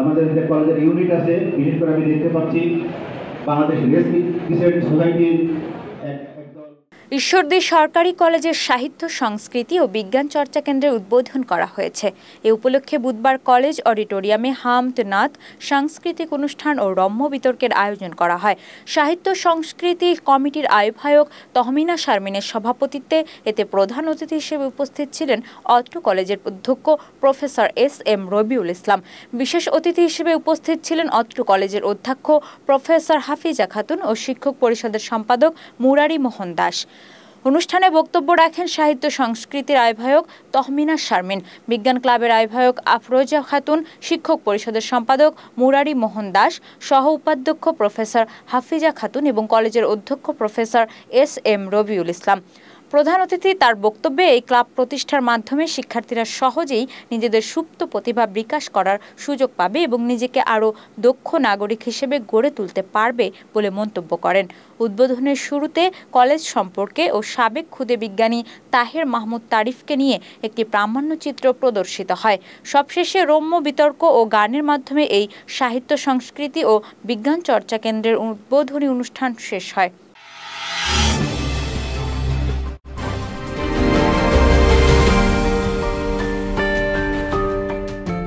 আমাদের যে কলেজের ইউনিট আছে বিশেষ করে আমি দেখতে পাচ্ছি বাংলাদেশ রেসিডেন্ট সোসাইটির ঈশ্বরদী সরকারি কলেজের সাহিত্য সংস্কৃতি ও বিজ্ঞান চর্চা কেন্দ্রের উদ্বোধন করা হয়েছে এ উপলক্ষে বুধবার কলেজ অডিটোরিয়ামে হামত নাথ সাংস্কৃতিক অনুষ্ঠান ও রম্য বিতর্কের আয়োজন করা হয় সাহিত্য সংস্কৃতি কমিটির আহ্বায়ক তহমিনা শারমিনের সভাপতিত্বে এতে প্রধান অতিথি হিসেবে উপস্থিত ছিলেন অত্র কলেজের অধ্যক্ষ professor S M Rabiul Islam বিশেষ অতিথি হিসেবে উপস্থিত ছিলেন অত্র কলেজের অধ্যক্ষ প্রফেসর হাফিজা খাতুন ও শিক্ষক পরিষদের সম্পাদক মুরারি মোহন দাস অনুষ্ঠানে বক্তব্য রাখেন সাহিত্য সংস্কৃতির আহ্বায়ক তহমিনা শারমিন বিজ্ঞান ক্লাবের আহ্বায়ক আফরোজা খাতুন শিক্ষক পরিষদের সম্পাদক মুরারি মোহন দাস সহ উপাধ্যক্ষ প্রফেসর হাফিজা খাতুন এবং কলেজের অধ্যক্ষ professor S M Rabiul Islam প্রধান অতিথি তার বক্তব্যে এই ক্লাব প্রতিষ্ঠার মাধ্যমে শিক্ষার্থীরা সহজেই নিজেদের সুপ্ত প্রতিভা বিকাশ করার সুযোগ পাবে এবং নিজেকে আরও দক্ষ নাগরিক হিসেবে গড়ে তুলতে পারবে বলে মন্তব্য করেন উদ্বোধনের শুরুতে কলেজ সম্পর্কে ও সাবেক ক্ষুদে বিজ্ঞানী তাহের মাহমুদ তারিফকে নিয়ে একটি প্রামাণ্যচিত্র প্রদর্শিত হয় সবশেষে রম্য বিতর্ক ও গানের মাধ্যমে এই সাহিত্য সংস্কৃতি ও বিজ্ঞান চর্চা কেন্দ্রের উদ্বোধনী অনুষ্ঠান শেষ হয়